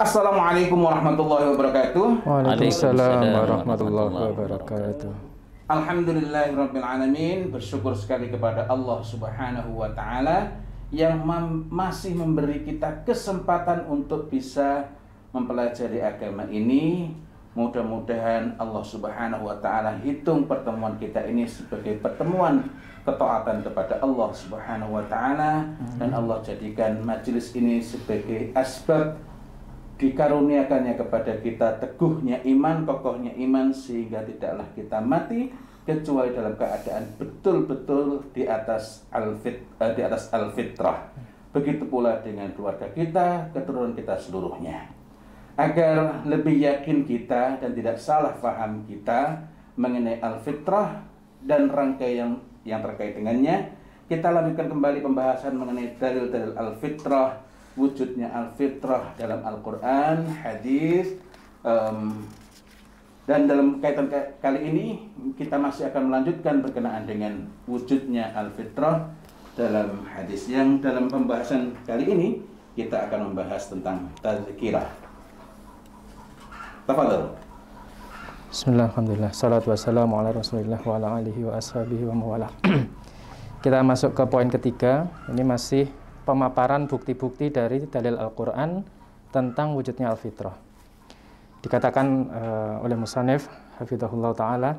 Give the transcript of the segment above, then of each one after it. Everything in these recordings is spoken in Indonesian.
Assalamualaikum warahmatullahi wabarakatuh. Waalaikumsalam warahmatullahi wabarakatuh. Alhamdulillahirabbil bersyukur sekali kepada Allah Subhanahu wa taala yang masih memberi kita kesempatan untuk bisa mempelajari agama ini. Mudah-mudahan Allah Subhanahu wa taala hitung pertemuan kita ini sebagai pertemuan ketaatan kepada Allah Subhanahu wa taala dan hmm. Allah jadikan majelis ini sebagai asbab dikaruniakannya kepada kita teguhnya iman, kokohnya iman sehingga tidaklah kita mati kecuali dalam keadaan betul-betul di atas alfit eh, di atas alfitrah. Begitu pula dengan keluarga kita, keturunan kita seluruhnya. Agar lebih yakin kita dan tidak salah paham kita mengenai alfitrah dan rangkaian yang yang terkait dengannya, kita lanjutkan kembali pembahasan mengenai dalil-dalil alfitrah wujudnya al-fitrah dalam Al-Quran, hadis, um, dan dalam kaitan kali ini kita masih akan melanjutkan berkenaan dengan wujudnya al-fitrah dalam hadis yang dalam pembahasan kali ini kita akan membahas tentang tazkirah. Tafadhol. Bismillahirrahmanirrahim. Salatu wassalamu ala Rasulillah wa ala alihi wa ashabihi wa mawalah. kita masuk ke poin ketiga. Ini masih pemaparan bukti-bukti dari dalil Al-Quran tentang wujudnya al-fitrah. Dikatakan uh, oleh Musanif Hafidahullah Ta'ala,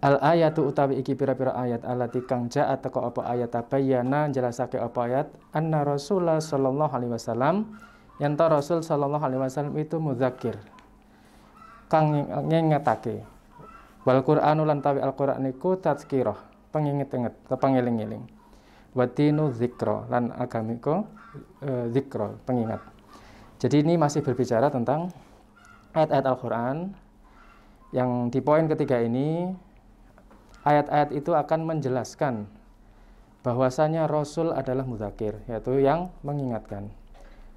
Al-ayatu utawi iki pira-pira ayat alati kang ja'a teko apa ayat tabayyana jelasake apa ayat anna Rasulullah sallallahu alaihi wasallam yang ta Rasul sallallahu alaihi wasallam itu muzakir kang nyengatake wal Qur'anu lan tawi Al-Qur'an iku tazkirah penginget-inget pengeling-eling watinu zikro lan agamiko e, zikro pengingat jadi ini masih berbicara tentang ayat-ayat Al-Quran yang di poin ketiga ini ayat-ayat itu akan menjelaskan bahwasanya Rasul adalah mudakir yaitu yang mengingatkan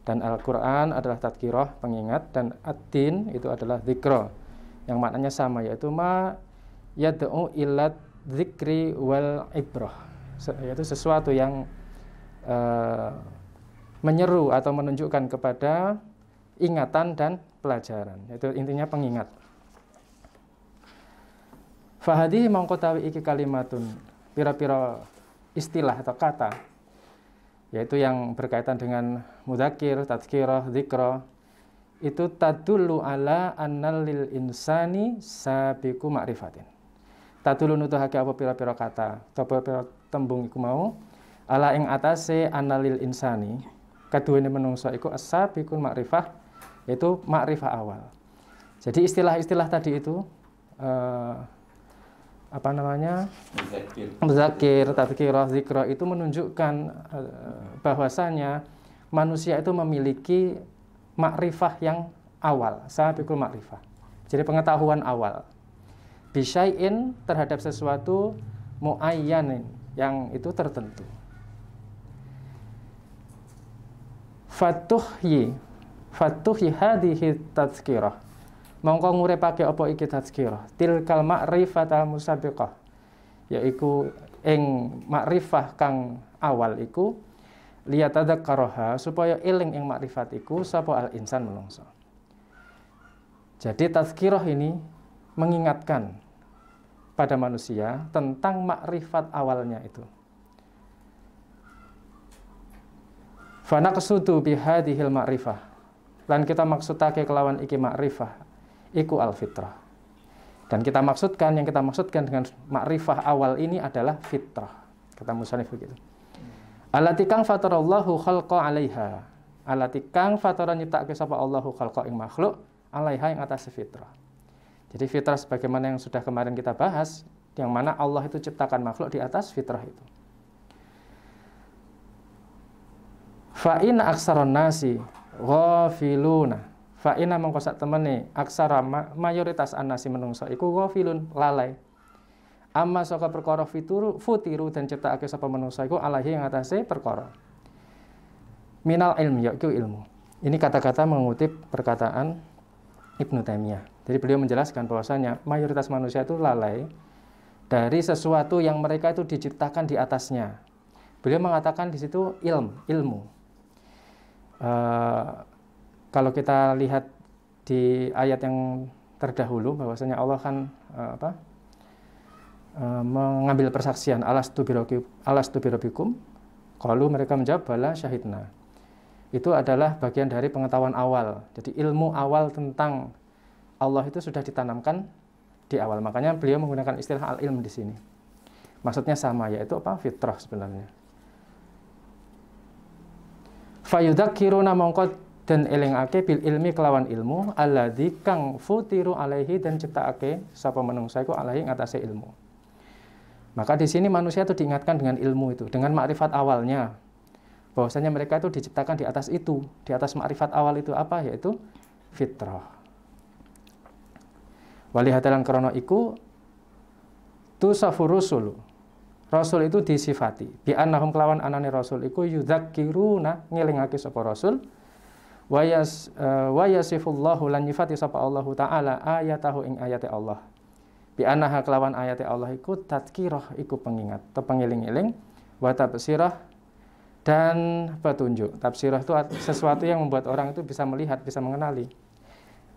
dan Al-Quran adalah tadkiroh pengingat dan ad-din itu adalah zikro yang maknanya sama yaitu ma yad'u ilad zikri wal ibrah yaitu sesuatu yang uh, menyeru atau menunjukkan kepada ingatan dan pelajaran. Itu intinya pengingat. Fahadi mongkotawi iki kalimatun pira-pira istilah atau kata yaitu yang berkaitan dengan mudakir, tadkirah, zikra itu tadullu ala annal lil insani sabiku ma'rifatin tatulun nutuhake apa pira-pira kata atau pira-pira tembung iku mau ala ing atase analil insani keduene menungso iku asabikun makrifah yaitu makrifah awal jadi istilah-istilah tadi itu uh, apa namanya zakir tadzkirah zikra itu menunjukkan uh, bahwasanya manusia itu memiliki makrifah yang awal sabiqul makrifah jadi pengetahuan awal bisyai'in terhadap sesuatu muayyanin yang itu tertentu. Fatuhyi fatuhyi hadhihi tazkirah. Mongko ngurepake apa iki tazkirah? Tilkal al musabiqah. Yaiku ing makrifah kang awal iku lihat ada karoha supaya iling ing makrifat iku sapa al insan menungso. Jadi tazkirah ini mengingatkan pada manusia tentang makrifat awalnya itu. Fanaqsudu bihadihil ma'rifah. Dan kita maksudake kelawan iki ma'rifah, iku al-fitrah. Dan kita maksudkan, yang kita maksudkan dengan makrifah awal ini adalah fitrah. Kata Musanif begitu. Alatikang fatarallahu khalqa alaiha. Alatikang fatara nyiptake sapa Allahu khalqa ing makhluk alaiha ing atas fitrah. Jadi fitrah sebagaimana yang sudah kemarin kita bahas, yang mana Allah itu ciptakan makhluk di atas fitrah itu. Fa'ina aksaron nasi ghafiluna. Fa'ina mengkosak temani aksara mayoritas anasi menungso iku ghafilun lalai. Amma soka perkara fituru futiru dan cipta aki sapa menungso iku alahi yang atase perkara. Minal ilmu ilmu. Ini kata-kata mengutip perkataan Ibnu Taimiyah. Jadi beliau menjelaskan bahwasanya mayoritas manusia itu lalai dari sesuatu yang mereka itu diciptakan di atasnya. Beliau mengatakan di situ ilm, ilmu. E, kalau kita lihat di ayat yang terdahulu bahwasanya Allah kan eh, apa? E, mengambil persaksian alas birobikum. Kalau mereka menjawab bala syahidna. Itu adalah bagian dari pengetahuan awal. Jadi ilmu awal tentang Allah itu sudah ditanamkan di awal. Makanya beliau menggunakan istilah al-ilm di sini. Maksudnya sama, yaitu apa? Fitrah sebenarnya. Fayudakiruna mongkot dan ake bil ilmi kelawan ilmu alladzi kang futiru alaihi dan ciptaake sapa menungsa iku alaihi ngatasé ilmu. Maka di sini manusia itu diingatkan dengan ilmu itu, dengan makrifat awalnya. Bahwasanya mereka itu diciptakan di atas itu, di atas makrifat awal itu apa? Yaitu fitrah. Walihatalan krono iku tusafu rusul. Rasul itu disifati. Bi annahum kelawan anane rasul iku yudzakiruna ngelingake sapa rasul wayas uh, e, wayasifullahu lan nyifati sapa Allah taala ayatahu ing ayate Allah. Bi annaha kelawan ayate Allah iku tadkirah iku pengingat, pengiling-iling wa tabsirah dan petunjuk. Tafsirah itu sesuatu yang membuat orang itu bisa melihat, bisa mengenali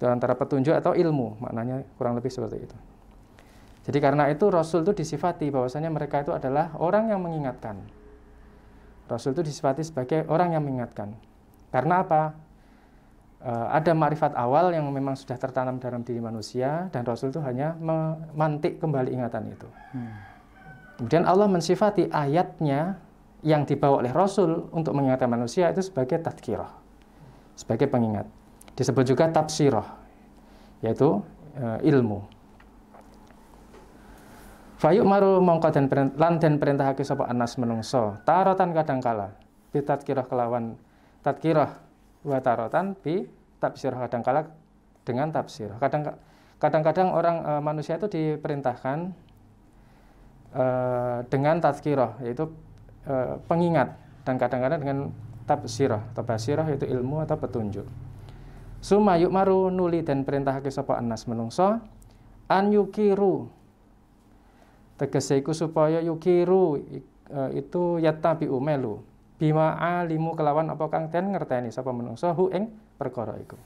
antara petunjuk atau ilmu maknanya kurang lebih seperti itu jadi karena itu Rasul itu disifati bahwasanya mereka itu adalah orang yang mengingatkan Rasul itu disifati sebagai orang yang mengingatkan karena apa e, ada marifat awal yang memang sudah tertanam dalam diri manusia dan Rasul itu hanya memantik kembali ingatan itu hmm. kemudian Allah mensifati ayatnya yang dibawa oleh Rasul untuk mengingatkan manusia itu sebagai tadkirah sebagai pengingat Disebut juga tafsirah, yaitu e, ilmu. Fayuk maru mongko dan lan dan perintahake sapa anas menungso. Tarotan kadangkala bitat kirah kelawan tatkirah wa tarotan bi tafsirah kadangkala dengan tafsir. Kadang kadang-kadang orang e, manusia itu diperintahkan e, dengan tazkirah yaitu e, pengingat dan kadang-kadang dengan tafsirah atau basirah itu ilmu atau petunjuk. Suma yuk maru nuli dan perintah ke sapa anas menungso an yukiru tegeseku supaya yukiru e, itu yata bi umelu bima alimu kelawan apa kang ten ngerteni sapa menungso hu ing perkara iku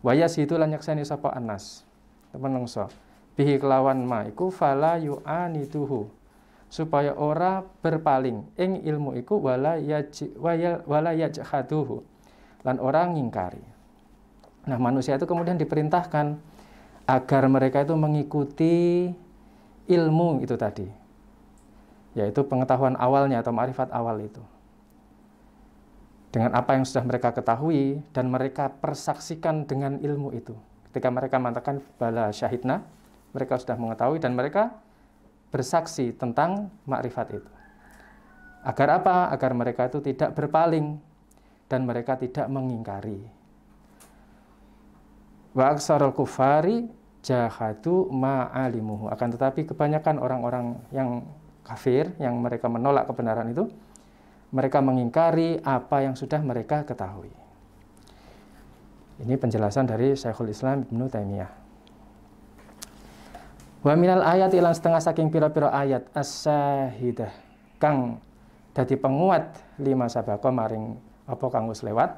waya situ lanyak seni sapa anas menungso bihi kelawan ma iku fala tuhu, supaya ora berpaling ing ilmu iku wala yaj wala yajhaduhu lan orang ngingkari Nah, manusia itu kemudian diperintahkan agar mereka itu mengikuti ilmu itu tadi, yaitu pengetahuan awalnya atau marifat awal itu. Dengan apa yang sudah mereka ketahui dan mereka persaksikan dengan ilmu itu. Ketika mereka mengatakan bala syahidna, mereka sudah mengetahui dan mereka bersaksi tentang makrifat itu. Agar apa? Agar mereka itu tidak berpaling dan mereka tidak mengingkari wa aksarul kufari jahatu ma'alimuhu. Akan tetapi kebanyakan orang-orang yang kafir, yang mereka menolak kebenaran itu, mereka mengingkari apa yang sudah mereka ketahui. Ini penjelasan dari Syekhul Islam Ibnu Taimiyah. Wa minal ayat ilang setengah saking pira-pira ayat as-sahidah kang dadi penguat lima sabako maring apa kang wis lewat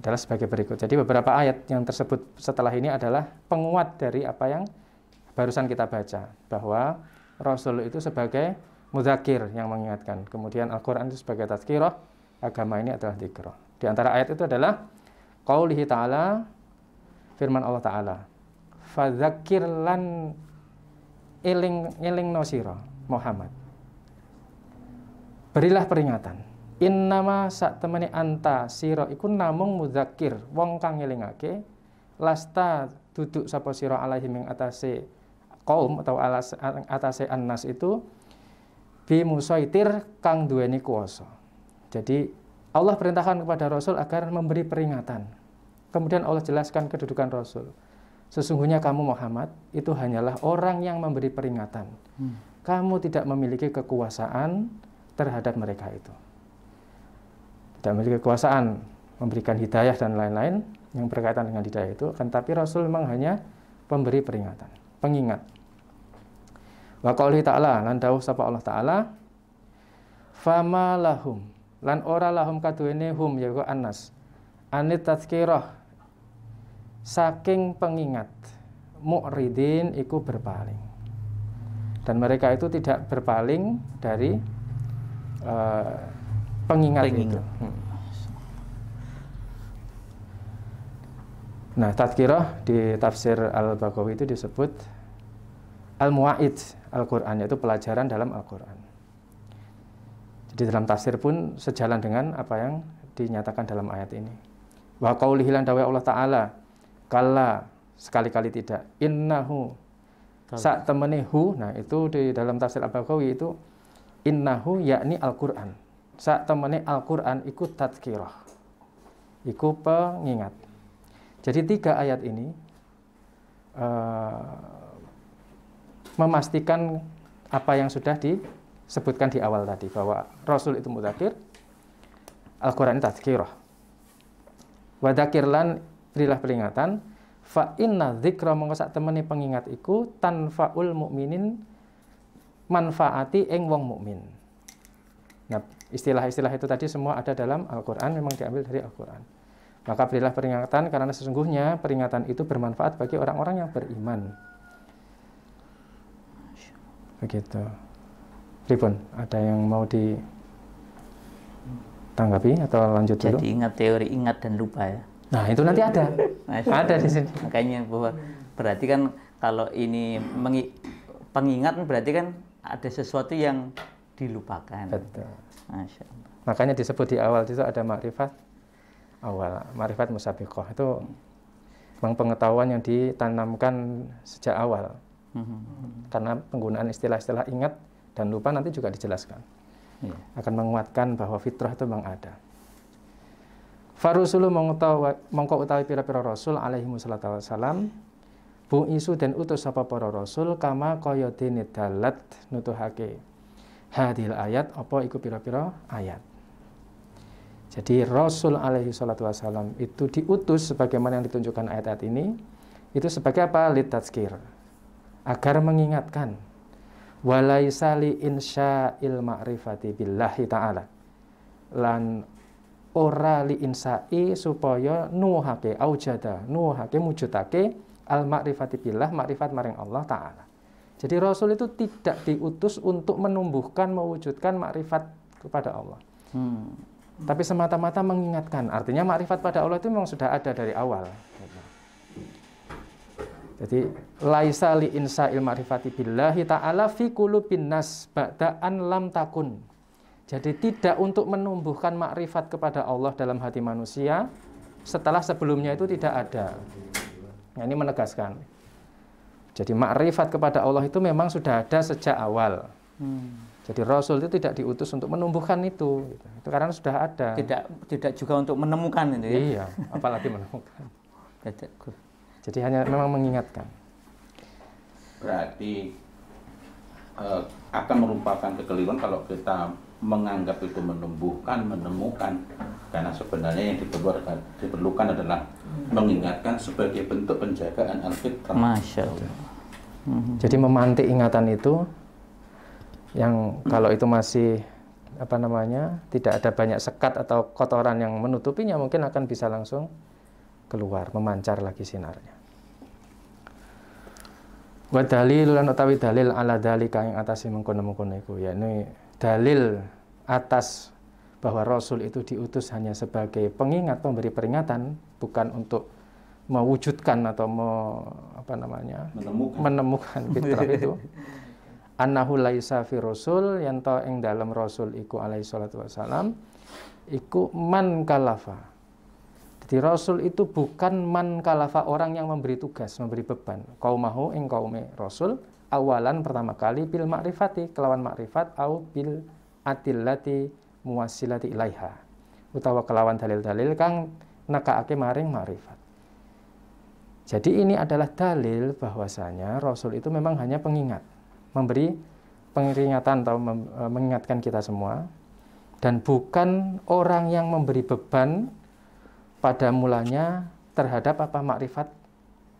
adalah sebagai berikut. Jadi beberapa ayat yang tersebut setelah ini adalah penguat dari apa yang barusan kita baca bahwa Rasul itu sebagai muzakir yang mengingatkan. Kemudian Al-Qur'an itu sebagai tazkirah, agama ini adalah dzikrah. Di antara ayat itu adalah qaulihi ta'ala firman Allah taala fadzakir lan iling iling nosiro Muhammad berilah peringatan Innama sak temani anta siro iku namung mudzakir wong kang ngelingake lasta duduk sapa siro alaihi ing atase kaum atau alas, atase annas itu bi musaitir kang duweni kuasa. Jadi Allah perintahkan kepada Rasul agar memberi peringatan. Kemudian Allah jelaskan kedudukan Rasul. Sesungguhnya kamu Muhammad itu hanyalah orang yang memberi peringatan. Hmm. Kamu tidak memiliki kekuasaan terhadap mereka itu tidak memiliki kekuasaan memberikan hidayah dan lain-lain yang berkaitan dengan hidayah itu kan? tapi Rasul memang hanya pemberi peringatan pengingat wa qauli ta'ala lan dawuh sapa Allah taala fama lahum lan ora lahum kaduene hum yaiku anas anit tazkirah saking pengingat mu'ridin iku berpaling dan mereka itu tidak berpaling dari uh, pengingat, pengingat. itu. Hmm. Nah, tadkirah di tafsir Al-Baghawi itu disebut al mu'a'id Al-Qur'an yaitu pelajaran dalam Al-Qur'an. Jadi dalam tafsir pun sejalan dengan apa yang dinyatakan dalam ayat ini. Wa qaulihi dawai Allah taala kala sekali-kali tidak innahu sak temene nah itu di dalam tafsir Al-Baghawi itu innahu yakni Al-Qur'an saat temani Al-Qur'an iku tadkirah. Iku pengingat. Jadi tiga ayat ini uh, memastikan apa yang sudah disebutkan di awal tadi bahwa Rasul itu mutakir Al-Qur'an tadkirah. Wadakirlan berilah peringatan fa inna dzikra mongko sak temene pengingat iku tanfaul mukminin manfaati ing wong mukmin. Nah, Istilah-istilah itu tadi semua ada dalam Al-Quran, memang diambil dari Al-Quran. Maka berilah peringatan karena sesungguhnya peringatan itu bermanfaat bagi orang-orang yang beriman. Begitu. Ribun, ada yang mau ditanggapi atau lanjut Jadi dulu? Jadi ingat teori ingat dan lupa ya. Nah itu nanti ada, ada di sini. Makanya bahwa berarti kan kalau ini mengi- pengingat berarti kan ada sesuatu yang dilupakan. Betul. Masya Allah. Makanya disebut di awal itu ada makrifat awal, makrifat musabiqoh itu memang pengetahuan yang ditanamkan sejak awal. Mm-hmm. Karena penggunaan istilah-istilah ingat dan lupa nanti juga dijelaskan. Yeah. Akan menguatkan bahwa fitrah itu memang ada. Farusulu mongko utawi pira-pira rasul alaihi musallatu wassalam Bu isu dan utus apa para rasul kama kaya dene dalat nutuhake hadil ayat apa iku pira-pira ayat. Jadi Rasul alaihi salatu wasallam itu diutus sebagaimana yang ditunjukkan ayat-ayat ini itu sebagai apa? Litazkir. Agar mengingatkan walaisa insya il ma'rifati billahi ta'ala lan ora li insai supaya nuhake aujada nuhake mujutake al ma'rifati billah ma'rifat maring Allah taala jadi Rasul itu tidak diutus untuk menumbuhkan, mewujudkan makrifat kepada Allah. Hmm. Tapi semata-mata mengingatkan. Artinya makrifat pada Allah itu memang sudah ada dari awal. Jadi laisa li il ma'rifati billahi ta'ala fi kulubin nas ba'da'an lam takun. Jadi tidak untuk menumbuhkan makrifat kepada Allah dalam hati manusia setelah sebelumnya itu tidak ada. Nah, ini menegaskan. Jadi makrifat kepada Allah itu memang sudah ada sejak awal. Hmm. Jadi Rasul itu tidak diutus untuk menumbuhkan itu, gitu. itu karena sudah ada. Tidak tidak juga untuk menemukan itu ya. Iya, apalagi menemukan. Jadi hanya memang mengingatkan. Berarti uh, akan merupakan kekeliruan kalau kita menganggap itu menumbuhkan, menemukan, karena sebenarnya yang diperlukan, diperlukan adalah hmm. mengingatkan sebagai bentuk penjagaan al Masya Allah. Hmm. Jadi memantik ingatan itu yang kalau itu masih apa namanya tidak ada banyak sekat atau kotoran yang menutupinya mungkin akan bisa langsung keluar memancar lagi sinarnya. Wa dalil lan utawi dalil ala dalika ing atase mengkono-mengkono iku ini dalil atas bahwa rasul itu diutus hanya sebagai pengingat pemberi peringatan bukan untuk mewujudkan atau me, apa namanya menemukan, menemukan fitrah itu annahu laisa fi rasul yang ta ing dalam rasul iku alaihi salatu wasalam iku man kalafa jadi rasul itu bukan man kalafa orang yang memberi tugas memberi beban kaumahu ing kaume rasul awalan pertama kali bil makrifati kelawan makrifat au bil atillati muwasilati ilaiha utawa kelawan dalil-dalil kang nekake maring makrifat jadi ini adalah dalil bahwasanya Rasul itu memang hanya pengingat, memberi pengingatan atau e, mengingatkan kita semua, dan bukan orang yang memberi beban pada mulanya terhadap apa makrifat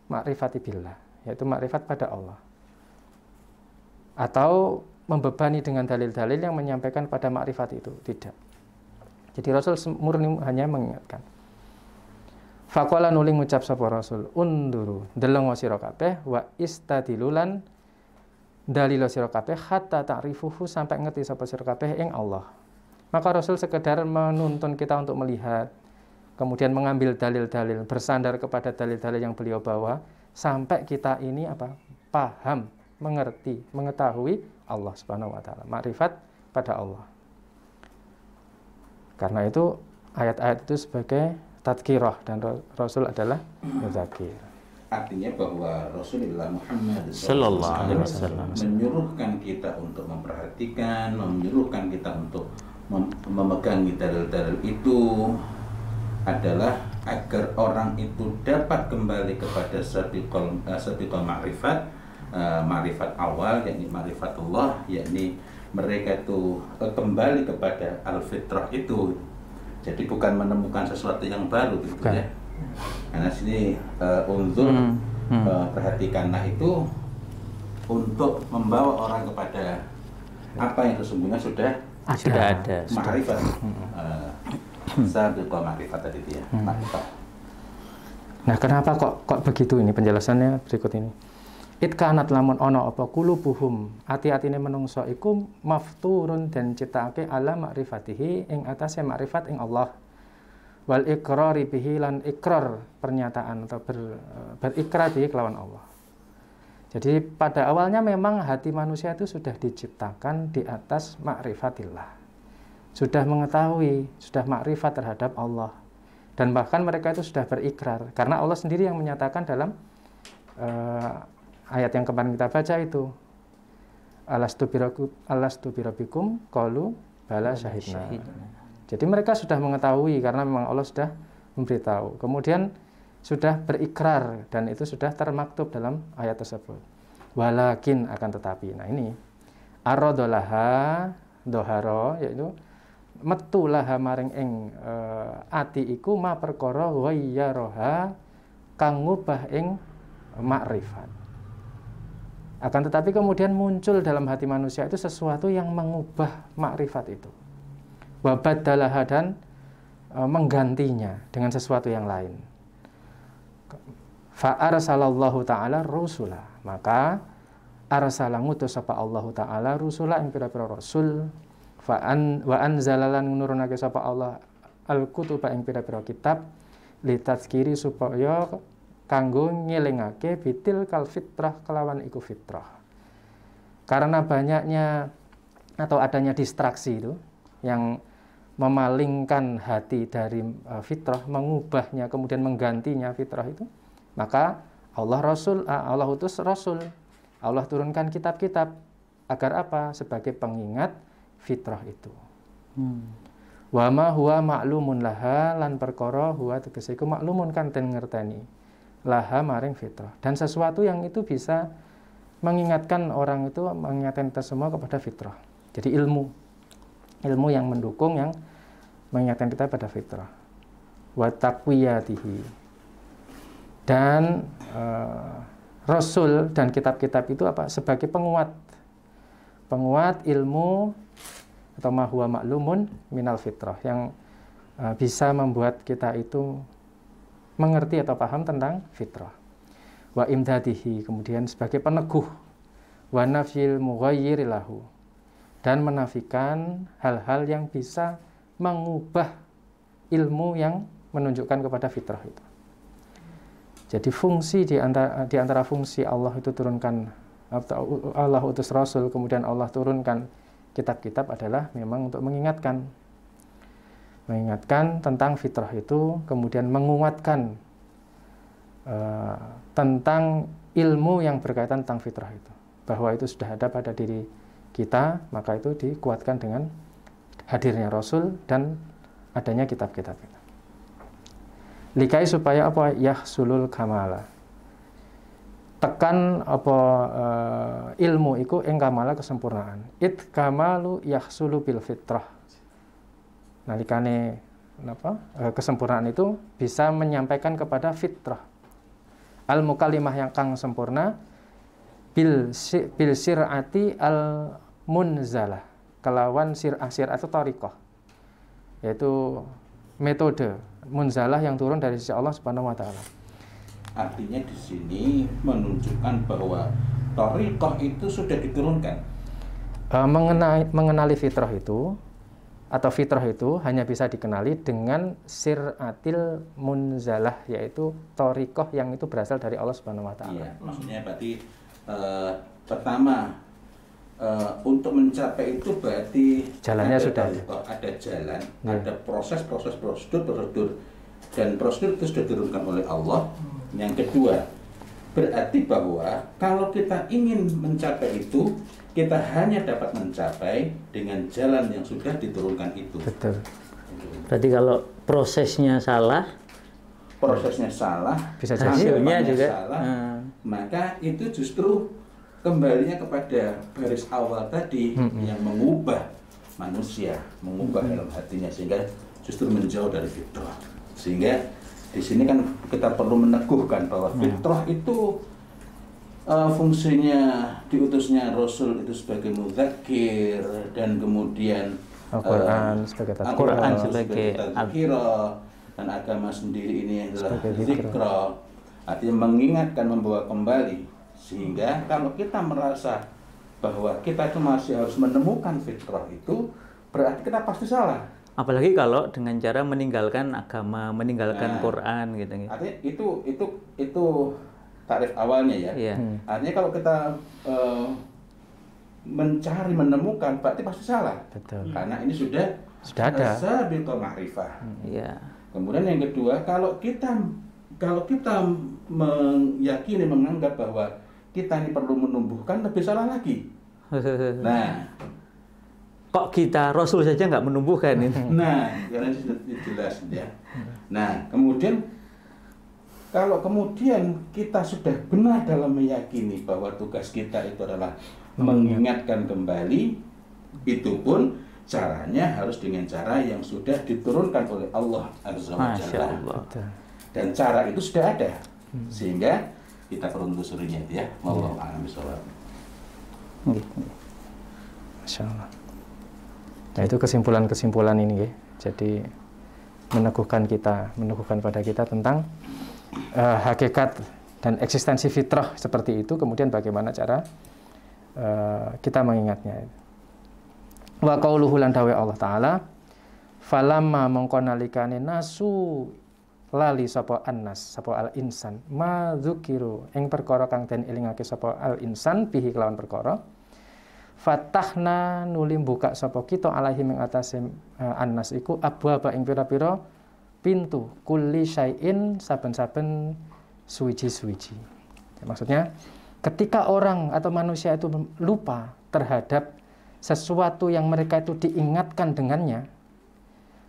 makrifat billah, yaitu makrifat pada Allah. Atau membebani dengan dalil-dalil yang menyampaikan pada makrifat itu, tidak. Jadi Rasul murni hanya mengingatkan. Fakola nuling ngucap sapa Rasul, unduru deleng sira kabeh wa istadilulan dalilo sira kabeh hatta ta'rifuhu sampai ngerti sapa sira kabeh ing Allah. Maka Rasul sekedar menuntun kita untuk melihat, kemudian mengambil dalil-dalil, bersandar kepada dalil-dalil yang beliau bawa sampai kita ini apa? paham, mengerti, mengetahui Allah Subhanahu wa taala, makrifat pada Allah. Karena itu ayat-ayat itu sebagai tadkirah dan Rasul adalah muzakir. Hmm. Artinya bahwa Rasulullah Muhammad Sallallahu Alaihi Wasallam menyuruhkan kita untuk memperhatikan, menyuruhkan kita untuk mem memegangi dalil-dalil itu adalah agar orang itu dapat kembali kepada sabiqal uh, eh, ma'rifat uh, ma'rifat awal yakni ma'rifatullah yakni mereka itu eh, kembali kepada al-fitrah itu jadi bukan menemukan sesuatu yang baru gitu bukan. ya. Karena sini uh, eh, untuk hmm. Hmm. Uh, perhatikanlah itu untuk membawa orang kepada apa yang sesungguhnya sudah ada. sudah ada makrifat uh, eh, hmm. sabiqah makrifat tadi dia ya, hmm. makrifat nah kenapa kok kok begitu ini penjelasannya berikut ini Itkanat lamun ono apa kulubuhum ati-atine menungso iku mafturun dan ciptake ala makrifatihi ing atase makrifat ing Allah wal ikrari bihi lan ikror pernyataan atau ber, berikrar bihi kelawan Allah. Jadi pada awalnya memang hati manusia itu sudah diciptakan di atas makrifatillah. Sudah mengetahui, sudah makrifat terhadap Allah. Dan bahkan mereka itu sudah berikrar karena Allah sendiri yang menyatakan dalam uh, ayat yang kemarin kita baca itu alastu birakum kolu bala syahidna. Jadi mereka sudah mengetahui karena memang Allah sudah memberitahu. Kemudian sudah berikrar dan itu sudah termaktub dalam ayat tersebut. Walakin akan tetapi. Nah ini arodolaha doharo yaitu metulaha maring ing e, ati iku ma perkara wayaroha kang ngubah ing makrifat. Akan tetapi kemudian muncul dalam hati manusia itu sesuatu yang mengubah makrifat itu. Wabat dalaha dan e, menggantinya dengan sesuatu yang lain. Fa'arsalallahu ta'ala rusula. Maka arsala ngutus sapa Allah taala rusula yang pira-pira rasul Fa'an wa zalalan nurunake sapa Allah al kutuba yang pira-pira kitab litazkiri supaya kanggo ngelingake bitil kal fitrah kelawan iku fitrah. Karena banyaknya atau adanya distraksi itu yang memalingkan hati dari e, fitrah, mengubahnya kemudian menggantinya fitrah itu, maka Allah Rasul Allah utus Rasul. Allah turunkan kitab-kitab agar apa? Sebagai pengingat fitrah itu. Hmm. Wa ma huwa ma'lumun laha lan perkara huwa tegese maklumun kan ten ngerteni laha maring fitrah dan sesuatu yang itu bisa mengingatkan orang itu mengingatkan kita semua kepada fitrah jadi ilmu ilmu yang mendukung yang mengingatkan kita pada fitrah wa dan uh, rasul dan kitab-kitab itu apa sebagai penguat penguat ilmu atau mahuwa maklumun minal fitrah yang uh, bisa membuat kita itu mengerti atau paham tentang fitrah. Wa imdadihi kemudian sebagai peneguh wa nafil mughayyirilahu dan menafikan hal-hal yang bisa mengubah ilmu yang menunjukkan kepada fitrah itu. Jadi fungsi di antara, di antara fungsi Allah itu turunkan Allah utus Rasul kemudian Allah turunkan kitab-kitab adalah memang untuk mengingatkan mengingatkan tentang fitrah itu, kemudian menguatkan uh, tentang ilmu yang berkaitan tentang fitrah itu, bahwa itu sudah ada pada diri kita, maka itu dikuatkan dengan hadirnya Rasul dan adanya kitab-kitab kita. Likai supaya apa? Yahsulul kamala. Tekan apa e, ilmu itu ing kamala kesempurnaan. It kamalu yahsulu bil fitrah nalikane apa e, kesempurnaan itu bisa menyampaikan kepada fitrah al mukalimah yang kang sempurna bil bil sirati al munzalah kelawan sirah sirah atau toriko, yaitu metode munzalah yang turun dari sisi Allah Subhanahu wa taala. Artinya di sini menunjukkan bahwa toriko itu sudah diturunkan. Uh, e, mengenai mengenali fitrah itu atau fitrah itu hanya bisa dikenali dengan siratil munzalah yaitu torikoh yang itu berasal dari Allah Subhanahu Wa Taala. Iya, maksudnya berarti uh, pertama uh, untuk mencapai itu berarti jalannya ada sudah tarikoh, ada jalan, ya. ada proses, proses, prosedur, prosedur dan prosedur itu sudah diturunkan oleh Allah. Yang kedua berarti bahwa kalau kita ingin mencapai itu kita hanya dapat mencapai dengan jalan yang sudah diturunkan itu. Betul. Berarti kalau prosesnya salah, prosesnya salah, bisa hasilnya juga salah, hmm. maka itu justru kembalinya kepada baris awal tadi hmm. yang mengubah manusia, mengubah hmm. dalam hatinya sehingga justru menjauh dari fitrah. Sehingga di sini kan kita perlu meneguhkan bahwa hmm. fitrah hmm. itu uh, fungsinya diutusnya Rasul itu sebagai muzakir dan kemudian Al-Quran uh, sebagai Al-Quran sebagai tadkira dan agama sendiri ini adalah zikra artinya mengingatkan membawa kembali sehingga kalau kita merasa bahwa kita itu masih harus menemukan fitrah itu berarti kita pasti salah apalagi kalau dengan cara meninggalkan agama meninggalkan nah, Quran gitu, gitu itu itu itu tarif awalnya ya. Iya. Hmm. Artinya kalau kita uh, mencari menemukan berarti pasti salah. Betul. Karena ini sudah sudah ada sabiqah ma'rifah. Hmm, iya. Kemudian yang kedua, kalau kita kalau kita meyakini menganggap bahwa kita ini perlu menumbuhkan lebih salah lagi. Nah, kok kita Rasul saja nggak menumbuhkan ini? Nah, karena jelas ya. Nah, kemudian kalau kemudian kita sudah benar dalam meyakini bahwa tugas kita itu adalah mengingatkan kembali, itu pun caranya harus dengan cara yang sudah diturunkan oleh Allah Azza Dan cara itu sudah ada. Hmm. Sehingga kita perlu menelusurinya itu ya. Allah iya. a'lam gitu. Masya Allah. Nah itu kesimpulan-kesimpulan ini ya. Jadi meneguhkan kita, meneguhkan pada kita tentang uh, hakikat dan eksistensi fitrah seperti itu, kemudian bagaimana cara uh, kita mengingatnya. Wa qauluhu lan Allah taala falamma mengkonalikani nasu lali sopo annas sopo al insan ma dhukiru, ing perkara kang den ilingaki sopo al insan pihi kelawan perkara fatahna nulim buka sopo kita alaihi mengatasi uh, eh, annas iku abu-abu ing pira-pira pintu kuli syai'in saben-saben suwiji-suwiji. maksudnya ketika orang atau manusia itu lupa terhadap sesuatu yang mereka itu diingatkan dengannya,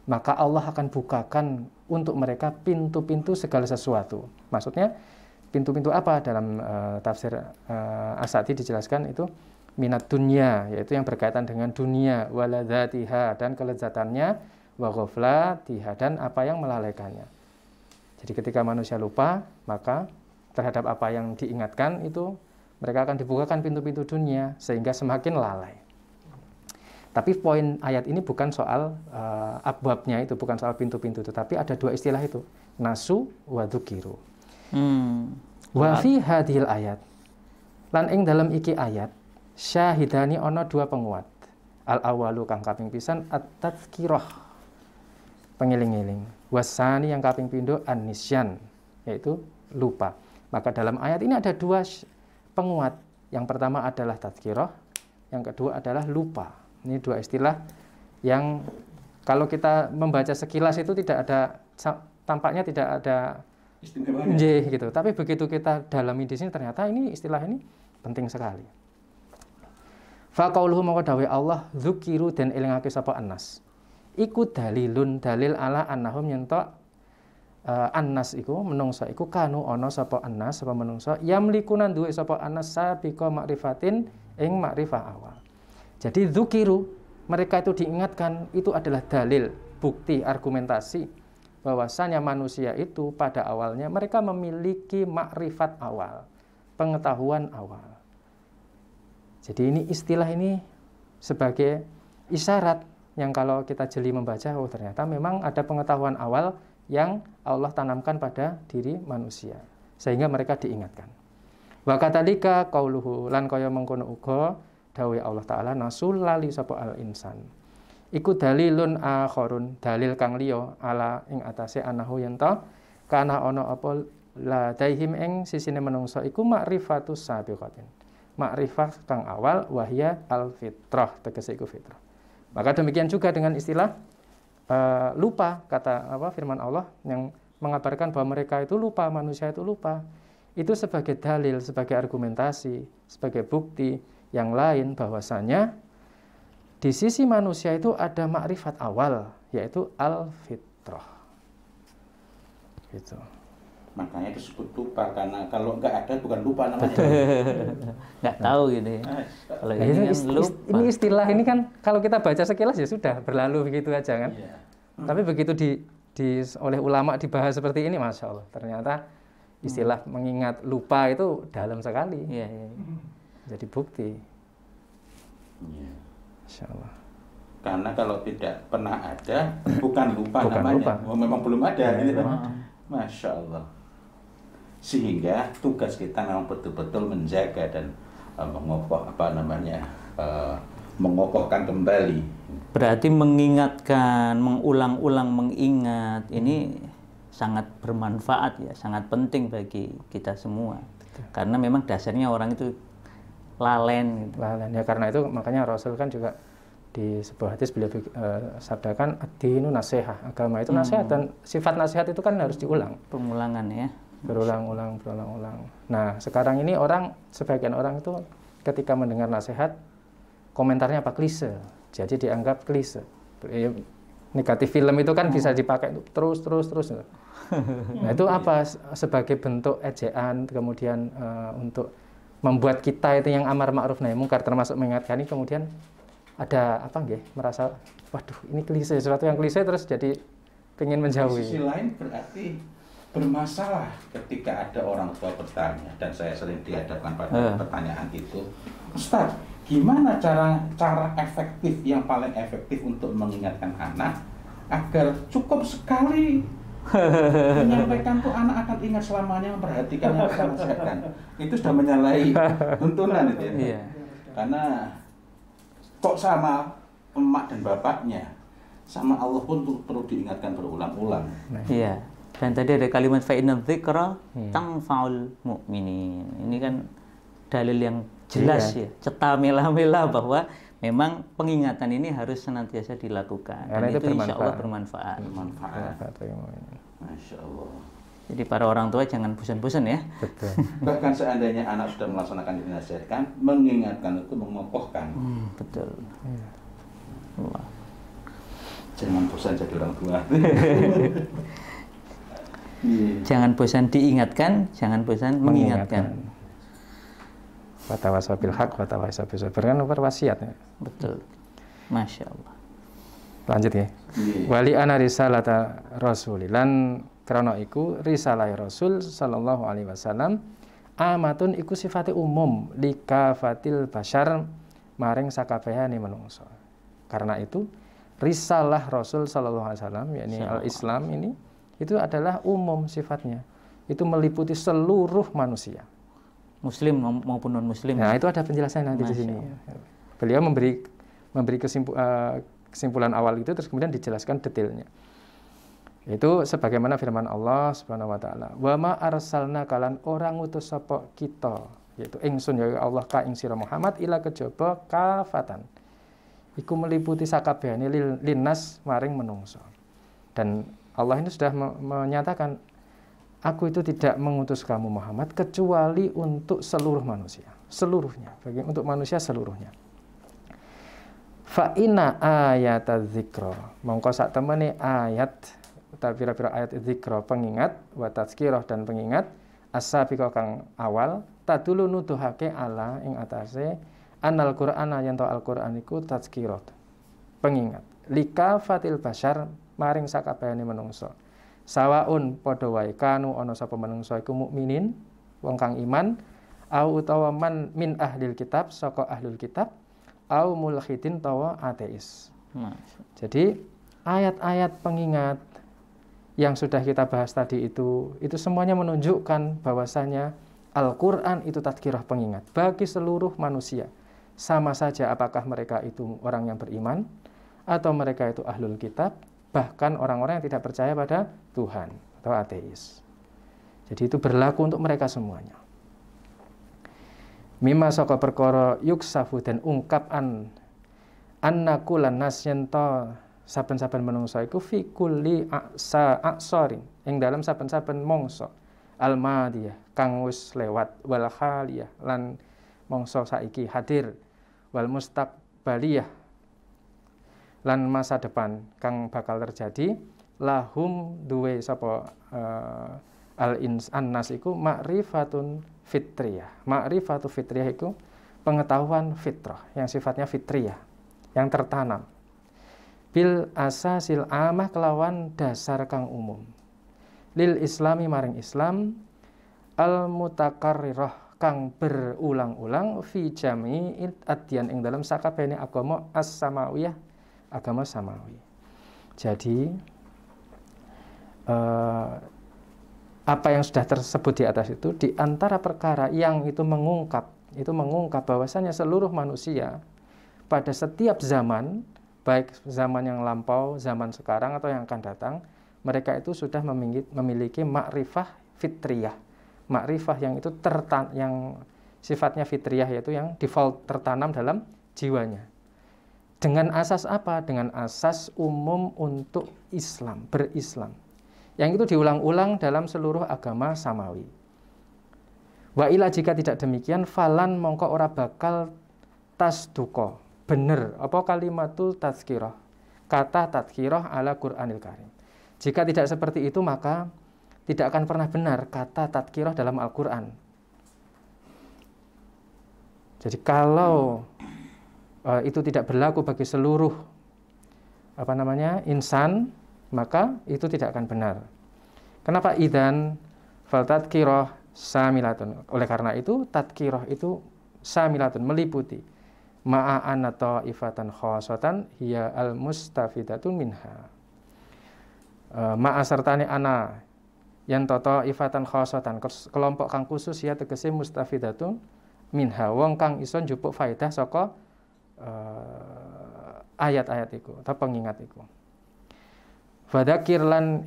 maka Allah akan bukakan untuk mereka pintu-pintu segala sesuatu. Maksudnya pintu-pintu apa dalam uh, tafsir uh, eh, Asati dijelaskan itu minat dunia yaitu yang berkaitan dengan dunia waladzatiha dan kelezatannya wa dan apa yang melalaikannya. Jadi ketika manusia lupa, maka terhadap apa yang diingatkan itu mereka akan dibukakan pintu-pintu dunia sehingga semakin lalai. Tapi poin ayat ini bukan soal uh, abwabnya itu, bukan soal pintu-pintu itu, tapi ada dua istilah itu, nasu wa dzukiru. Hmm. Wa fi hadhil ayat. Lan ing dalam iki ayat syahidani ono dua penguat. Al awalu kang kaping pisan at-tadzkirah pengiling-iling. Wasani yang kaping pindo anisyan, yaitu lupa. Maka dalam ayat ini ada dua penguat. Yang pertama adalah tadkiroh, yang kedua adalah lupa. Ini dua istilah yang kalau kita membaca sekilas itu tidak ada tampaknya tidak ada J gitu. Tapi begitu kita dalami di sini ternyata ini istilah ini penting sekali. Fa qauluhu maka Allah zukiru dan elingake sapa anas iku dalilun dalil ala annahum yen uh, annas iku menungsa iku kanu ono sapa annas sapa menungsa melikunan duwe sapa annas sabiko makrifatin ing makrifah awal. Jadi zukiru mereka itu diingatkan itu adalah dalil, bukti, argumentasi bahwasanya manusia itu pada awalnya mereka memiliki makrifat awal, pengetahuan awal. Jadi ini istilah ini sebagai isyarat yang kalau kita jeli membaca, oh ternyata memang ada pengetahuan awal yang Allah tanamkan pada diri manusia sehingga mereka diingatkan. Wa katalika qauluhu lan kaya mengkono uga dawuh Allah taala nasul lali sapa al insan. Iku dalilun akhorun, dalil kang liya ala ing atase anahu yen ta kana ana apa la daihim ing sisine menungso iku makrifatus sabiqatin. makrifat kang awal wahya al fitrah tegese iku fitrah maka demikian juga dengan istilah uh, lupa kata apa firman Allah yang mengabarkan bahwa mereka itu lupa, manusia itu lupa. Itu sebagai dalil, sebagai argumentasi, sebagai bukti yang lain bahwasanya di sisi manusia itu ada makrifat awal yaitu al-fitrah. Gitu makanya disebut lupa karena kalau nggak ada bukan lupa namanya nggak tahu gini nah, nah, kalau nah, ini, kan lupa. ini istilah ini kan kalau kita baca sekilas ya sudah berlalu begitu aja kan yeah. Hmm. tapi begitu di, di oleh ulama dibahas seperti ini masya allah ternyata istilah hmm. mengingat lupa itu dalam sekali yeah, yeah. jadi bukti yeah. masya allah karena kalau tidak pernah ada bukan lupa bukan namanya lupa. Oh, memang belum ada gitu. Iya. Masya Allah sehingga tugas kita memang betul-betul menjaga dan uh, mengokoh apa namanya uh, mengokohkan kembali. Berarti mengingatkan, mengulang-ulang mengingat ini sangat bermanfaat ya, sangat penting bagi kita semua. Betul. Karena memang dasarnya orang itu lalen gitu. Lalen ya karena itu makanya Rasul kan juga di sebuah hadis beliau uh, sabdakan adinu nasihat agama itu hmm. nasihat hmm. dan sifat nasihat itu kan harus diulang pengulangan ya berulang-ulang berulang-ulang. Nah sekarang ini orang sebagian orang itu ketika mendengar nasihat komentarnya apa klise, jadi dianggap klise. Negatif film itu kan bisa hmm. dipakai terus terus terus. Nah itu iya. apa sebagai bentuk ejaan kemudian uh, untuk membuat kita itu yang amar ma'ruf nahi mungkar termasuk mengingatkan ini kemudian ada apa nggih merasa waduh ini klise sesuatu yang klise terus jadi pengen menjauhi. Di sisi lain berarti bermasalah ketika ada orang tua bertanya dan saya sering dihadapkan pada eh. pertanyaan itu Ustaz gimana cara cara efektif yang paling efektif untuk mengingatkan anak agar cukup sekali menyampaikan tuh anak akan ingat selamanya memperhatikan yang saya itu sudah menyalahi tuntunan itu ya iya. karena kok sama emak dan bapaknya sama Allah pun perlu diingatkan berulang-ulang iya. Dan tadi ada kalimat fa'inna dzikra hmm. faul mu'minin. Ini kan dalil yang jelas iya. ya, ceta mela-mela bahwa memang pengingatan ini harus senantiasa dilakukan. Karena Dan itu, itu bermanfaat. insya Allah bermanfaat. Bermanfaat. Hmm. Masya Allah. Jadi para orang tua jangan bosan-bosan ya. Betul. Bahkan seandainya anak sudah melaksanakan dinasihatkan, mengingatkan itu mengokohkan. Hmm, betul. Ya. Allah. Jangan bosan jadi orang tua. Yeah. Jangan bosan diingatkan, jangan bosan mengingatkan. Watawasa bil hak, watawasa bil sabr kan wasiat. Ya? Betul. Masya Allah. Lanjut ya. Iya. Wali ana rasul rasulilan karena iku risalah Rasul sallallahu alaihi wasallam amatun iku sifati umum likafatil bashar maring sakabehane menungso. Karena itu risalah Rasul sallallahu alaihi wasallam yakni al-Islam ini itu adalah umum sifatnya. Itu meliputi seluruh manusia. Muslim maupun non Muslim. Nah itu ada penjelasan nanti Masya di sini. Beliau memberi memberi kesimpu, eh, kesimpulan awal itu terus kemudian dijelaskan detailnya. Itu sebagaimana firman Allah Subhanahu wa taala, "Wa ma arsalna kalan orang utus sapa kita." Yaitu ingsun ya Allah ka ing sira Muhammad ila kejaba kafatan. Iku meliputi sakabehane linas maring menungso. Dan Allah itu sudah me menyatakan aku itu tidak mengutus kamu Muhammad kecuali untuk seluruh manusia seluruhnya bagi untuk manusia seluruhnya Fa'ina ayat dzikra mongko sak temani ayat utawa pira ayat zikro pengingat wa tazkirah dan pengingat asa kang awal tadulu nuduhake ala ing atase anal qur'ana yang to al-qur'an iku pengingat lika fatil bashar maring sakabehane menungsa sawaun padha wae kanu ana sapa menungsa iku mukminin wong kang iman au utawa man min ahlil kitab saka ahlul kitab au mulhidin tawa ateis jadi ayat-ayat pengingat yang sudah kita bahas tadi itu itu semuanya menunjukkan bahwasanya Al-Qur'an itu tadkirah pengingat bagi seluruh manusia sama saja apakah mereka itu orang yang beriman atau mereka itu ahlul kitab bahkan orang-orang yang tidak percaya pada Tuhan atau ateis. Jadi itu berlaku untuk mereka semuanya. Mima saka perkara yuksafu dan ungkapan annaku lan nasyenta saben-saben menungso iku fi kulli aksa aksorin ing dalam saben-saben mongso almadiyah kang wis lewat wal khaliyah lan mongso saiki hadir wal mustaqbaliyah lan masa depan kang bakal terjadi lahum duwe sapa uh, al insan nas iku ma'rifatun fitriyah ma'rifatu fitriyah iku pengetahuan fitrah yang sifatnya fitriyah yang tertanam bil asasil amah kelawan dasar kang umum lil islami maring islam al mutakarrirah kang berulang-ulang fi jami'il adyan ing dalam sakabehane agama as-samawiyah agama samawi. Jadi eh, apa yang sudah tersebut di atas itu di antara perkara yang itu mengungkap itu mengungkap bahwasanya seluruh manusia pada setiap zaman baik zaman yang lampau, zaman sekarang atau yang akan datang, mereka itu sudah memiliki makrifah fitriyah. Makrifah yang itu tertan yang sifatnya fitriyah yaitu yang default tertanam dalam jiwanya. Dengan asas apa? Dengan asas umum untuk Islam, berislam. Yang itu diulang-ulang dalam seluruh agama samawi. Wa ila jika tidak demikian, falan mongko ora bakal tas duko. Bener, apa kalimatul tazkirah? Kata tazkirah ala Qur'anil Karim. Jika tidak seperti itu, maka tidak akan pernah benar kata tazkirah dalam Al-Quran. Jadi kalau Eh, itu tidak berlaku bagi seluruh apa namanya insan maka itu tidak akan benar. Kenapa idan fal tadkiroh samilatun? Oleh karena itu tadkiroh itu samilatun meliputi ma'an atau ifatan khosatan hiya al mustafidatun minha eh, ma'a sertani ana yang toto ifatan khosatan kelompok kang khusus ya tegese mustafidatun minha wong kang ison jupuk faidah saka Eh, ayat-ayat itu, atau pengingat itu. fadakir lan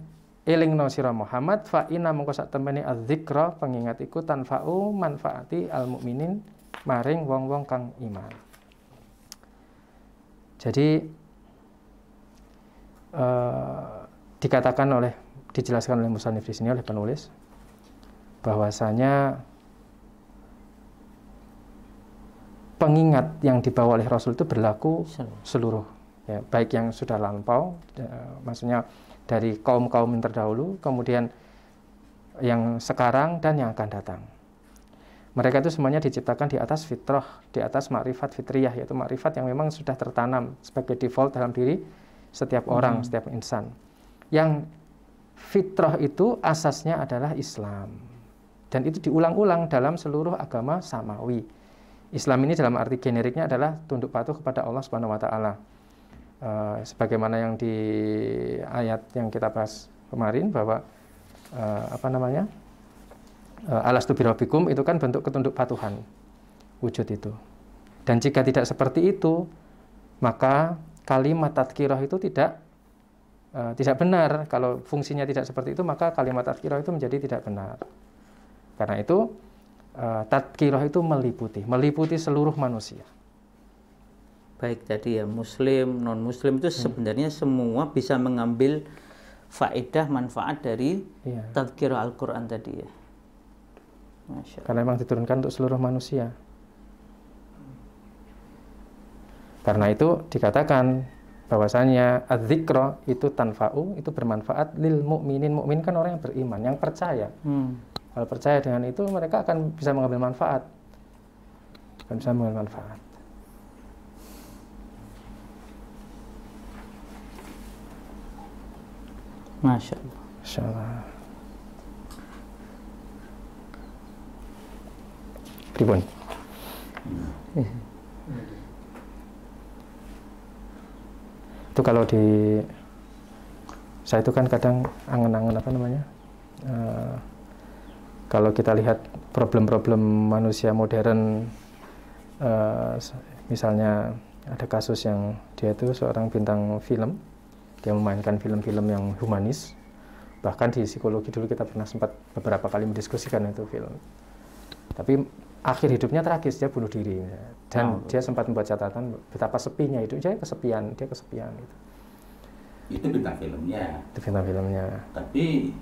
no sira Muhammad fa inna mengko sak temene azzikra pengingat iku tanfa'u manfaati al mukminin maring wong-wong kang iman jadi uh, dikatakan oleh dijelaskan oleh musannif di sini oleh penulis bahwasanya pengingat yang dibawa oleh Rasul itu berlaku seluruh, ya, baik yang sudah lampau, ya, maksudnya dari kaum kaum yang terdahulu, kemudian yang sekarang dan yang akan datang. Mereka itu semuanya diciptakan di atas fitrah, di atas makrifat fitriyah, yaitu makrifat yang memang sudah tertanam sebagai default dalam diri setiap hmm. orang, setiap insan. Yang fitrah itu asasnya adalah Islam. Dan itu diulang-ulang dalam seluruh agama samawi Islam ini dalam arti generiknya adalah tunduk patuh kepada Allah Subhanahu wa taala. Uh, sebagaimana yang di ayat yang kita bahas kemarin bahwa uh, apa namanya? Uh, eh, alas tubirabikum itu kan bentuk ketunduk patuhan wujud itu. Dan jika tidak seperti itu, maka kalimat tatkirah itu tidak uh, tidak benar. Kalau fungsinya tidak seperti itu, maka kalimat tatkirah itu menjadi tidak benar. Karena itu Eh, tatkiroh itu meliputi, meliputi seluruh manusia. Baik, jadi ya muslim, non-muslim itu hmm. sebenarnya hmm. semua bisa mengambil faedah, manfaat dari ya. tatkiroh Al-Quran tadi ya. Masya Allah. Karena memang diturunkan untuk seluruh manusia. Karena itu dikatakan bahwasanya adzikro itu tanfa'u itu bermanfaat lil mukminin mukmin kan orang yang beriman yang percaya hmm. Kalau percaya dengan itu, mereka akan bisa mengambil manfaat. Akan bisa mengambil manfaat. Masya Allah. Masya Allah. Tribun. Eh. Itu kalau di saya itu kan kadang angen-angen apa namanya? Eh, kalau kita lihat problem-problem manusia modern, uh, misalnya ada kasus yang dia itu seorang bintang film, dia memainkan film-film yang humanis, bahkan di psikologi dulu kita pernah sempat beberapa kali mendiskusikan itu film. Tapi akhir hidupnya tragis dia bunuh diri dan oh, dia sempat membuat catatan betapa sepinya itu. dia kesepian dia kesepian gitu. itu bintang filmnya itu bintang filmnya tapi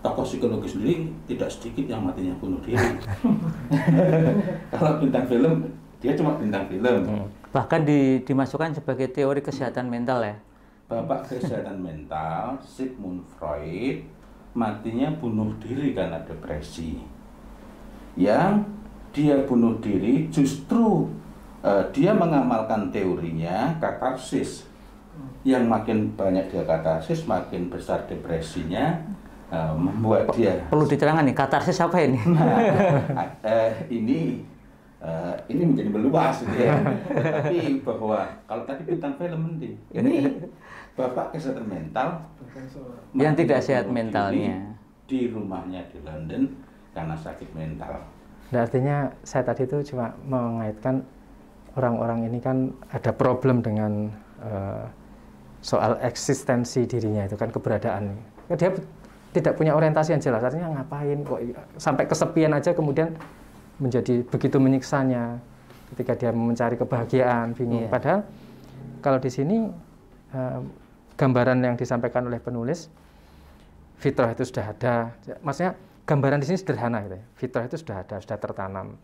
tokoh psikologi sendiri tidak sedikit yang matinya bunuh diri. Kalau bintang film, dia cuma bintang film. Hmm. Bahkan di, dimasukkan sebagai teori kesehatan mental ya. Bapak kesehatan mental Sigmund Freud matinya bunuh diri karena depresi. Yang dia bunuh diri justru uh, dia mengamalkan teorinya katarsis. Yang makin banyak dia katarsis, makin besar depresinya, Eh, membuat um, dia perlu diterangkan nih katarsis apa ini? Nah, uh, ini uh, ini menjadi meluas gitu ya. Tapi bahwa kalau tadi bintang film penting, ini bapak kesehatan mental yang tidak sehat mentalnya di rumahnya di London karena sakit mental. Nah, artinya saya tadi itu cuma mengaitkan orang-orang ini kan ada problem dengan uh, soal eksistensi dirinya itu kan keberadaan. Dia tidak punya orientasi yang jelas artinya ngapain kok sampai kesepian aja kemudian menjadi begitu menyiksanya ketika dia mencari kebahagiaan bingung yeah. padahal kalau di sini eh, gambaran yang disampaikan oleh penulis fitrah itu sudah ada maksudnya gambaran di sini sederhana gitu ya fitrah itu sudah ada sudah tertanam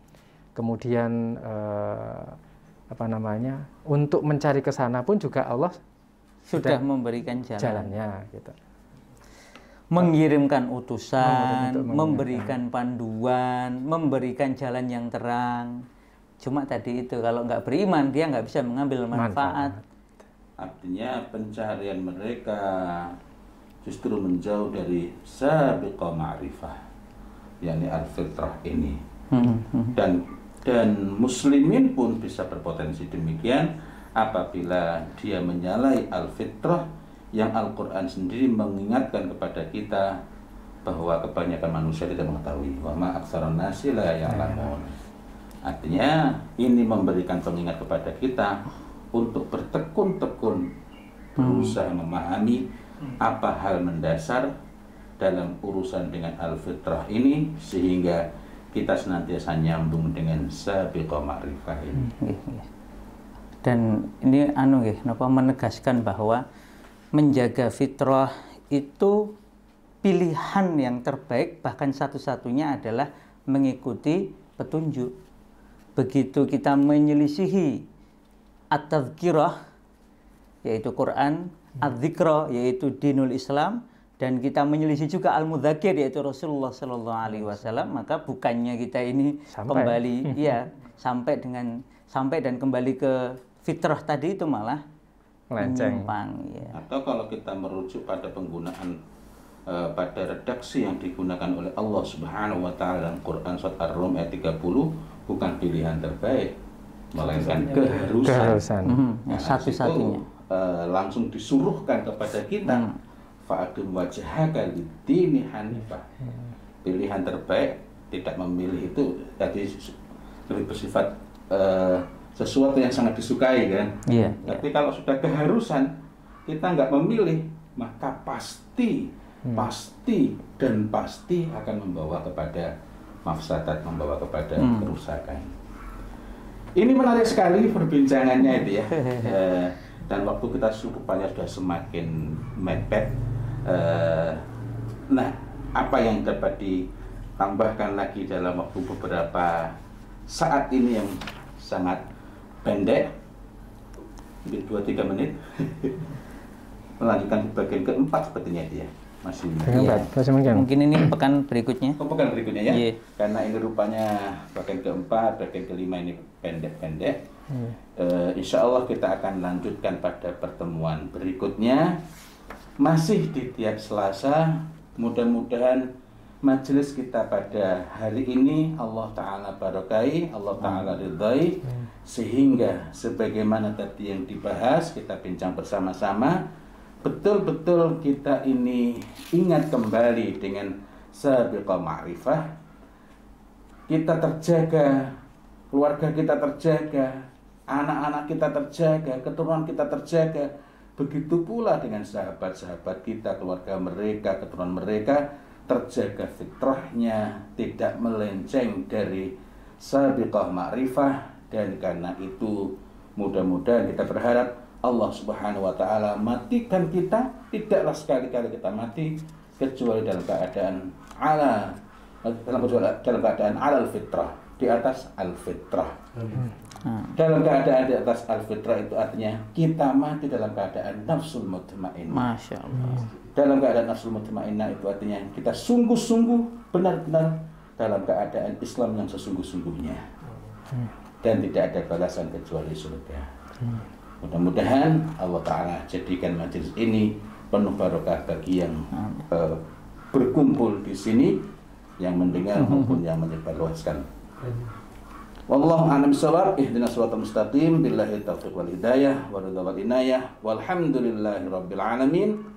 kemudian eh, apa namanya untuk mencari ke sana pun juga Allah sudah, sudah memberikan jalan. jalannya gitu mengirimkan utusan, oh, memberikan panduan, memberikan jalan yang terang. Cuma tadi itu kalau nggak beriman dia nggak bisa mengambil manfaat. manfaat. Artinya pencarian mereka justru menjauh dari sabiqah ma'rifah, yakni al-fitrah ini. hmm. hmm. Dan dan muslimin pun bisa berpotensi demikian apabila dia menyalahi al-fitrah yang Al-Quran sendiri mengingatkan kepada kita bahwa kebanyakan manusia tidak mengetahui wa aksara nasila nasi la Artinya ini memberikan pengingat kepada kita untuk bertekun-tekun berusaha memahami apa hal mendasar dalam urusan dengan al-fitrah ini sehingga kita senantiasa nyambung dengan sabiqah ma'rifah ini. Hmm, iya, iya. Dan ini anu nggih, menegaskan bahwa menjaga fitrah itu pilihan yang terbaik bahkan satu-satunya adalah mengikuti petunjuk. Begitu kita menyelisihi at-tadhkirah yaitu Quran, hmm. adzikro yaitu dinul Islam dan kita menyelisih juga al-mudzakir yaitu Rasulullah Shallallahu alaihi wasallam maka bukannya kita ini sampai. kembali ya sampai dengan sampai dan kembali ke fitrah tadi itu malah melenceng. Menyimpang, ya. Atau kalau kita merujuk pada penggunaan uh, pada redaksi yang digunakan oleh Allah Subhanahu wa taala dalam Quran surat Ar-Rum ayat 30 bukan pilihan terbaik melainkan keharusan. keharusan. Mhm, nah, satu-satunya. Uh, langsung disuruhkan kepada kita hmm. fa'akim wajhaka lidini hanifah. Pilihan terbaik tidak memilih itu tadi lebih bersifat uh, sesuatu yang sangat disukai kan. Iya. Tapi kalau sudah keharusan kita nggak memilih maka pasti hmm. pasti dan pasti akan membawa kepada mafsadat membawa kepada hmm. kerusakan. Ini menarik sekali perbincangannya itu ya. Eh, dan waktu kita supaya sudah semakin mepet. Eh, nah, apa yang dapat ditambahkan lagi dalam waktu beberapa saat ini yang sangat pendek mungkin 2 tiga menit melanjutkan di bagian keempat sepertinya dia masih ya. mungkin. mungkin ini pekan berikutnya oh, pekan berikutnya ya yeah. karena ini rupanya bagian keempat bagian kelima ini pendek-pendek yeah. Iya. uh, insya Allah kita akan lanjutkan pada pertemuan berikutnya masih di tiap Selasa mudah-mudahan majelis kita pada hari ini Allah Ta'ala barokai, Allah Ta'ala ridhai sehingga sebagaimana tadi yang dibahas kita bincang bersama-sama betul-betul kita ini ingat kembali dengan sabiqa ma'rifah kita terjaga keluarga kita terjaga anak-anak kita terjaga keturunan kita terjaga begitu pula dengan sahabat-sahabat kita keluarga mereka keturunan mereka terjaga fitrahnya, tidak melenceng dari sabiqah ma'rifah dan karena itu mudah-mudahan kita berharap Allah Subhanahu wa taala matikan kita tidaklah sekali-kali kita mati kecuali dalam keadaan ala dalam dalam keadaan alal fitrah di atas al fitrah. Hmm. Dalam keadaan di atas al fitrah itu artinya kita mati dalam keadaan nafsul mutmain. Masya Allah dalam keadaan nafsul mutmainnah itu artinya kita sungguh-sungguh benar-benar dalam keadaan Islam yang sesungguh-sungguhnya hmm. dan tidak ada balasan kecuali surga. Hmm. Mudah-mudahan Allah Ta'ala jadikan majelis ini penuh barokah bagi yang uh, berkumpul di sini yang mendengar hmm. maupun yang menyebarluaskan. Wallahu a'lam bishawab. ihdinash shiratal mustaqim billahi taufiq wal hidayah wa ridha wal inayah. Walhamdulillahirabbil alamin.